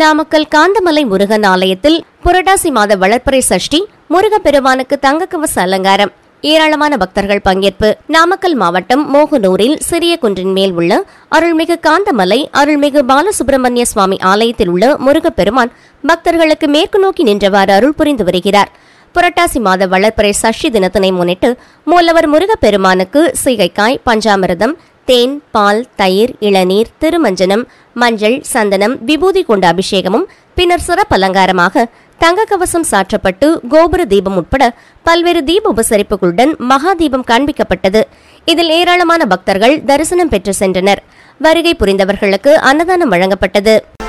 நாமக்கல் காந்தமலை முருகன் ஆலயத்தில் புரட்டாசி மாத வளர்ப்பறை சஷ்டி முருகப்பெருமானுக்கு தங்கக்கவச அலங்காரம் ஏராளமான பக்தர்கள் பங்கேற்பு நாமக்கல் மாவட்டம் மோகனூரில் சிறிய குன்றின் மேல் உள்ள அருள்மிகு காந்தமலை அருள்மிகு பாலசுப்பிரமணிய சுவாமி ஆலயத்தில் உள்ள முருகப்பெருமான் பக்தர்களுக்கு மேற்கு நோக்கி நின்றவாறு அருள் புரிந்து வருகிறார் புரட்டாசி மாத வளர்ப்பறை சஷ்டி தினத்தினை முன்னிட்டு மூலவர் முருகப்பெருமானுக்கு சீகைக்காய் பஞ்சாமிரதம் தேன் பால் தயிர் இளநீர் திருமஞ்சனம் மஞ்சள் சந்தனம் விபூதி கொண்ட அபிஷேகமும் பின்னர் சிறப்பு அலங்காரமாக தங்க கவசம் சாற்றப்பட்டு கோபுர தீபம் உட்பட பல்வேறு தீப உபசரிப்புகளுடன் மகா தீபம் காண்பிக்கப்பட்டது இதில் ஏராளமான பக்தர்கள் தரிசனம் பெற்று சென்றனர் வருகை புரிந்தவர்களுக்கு அன்னதானம் வழங்கப்பட்டது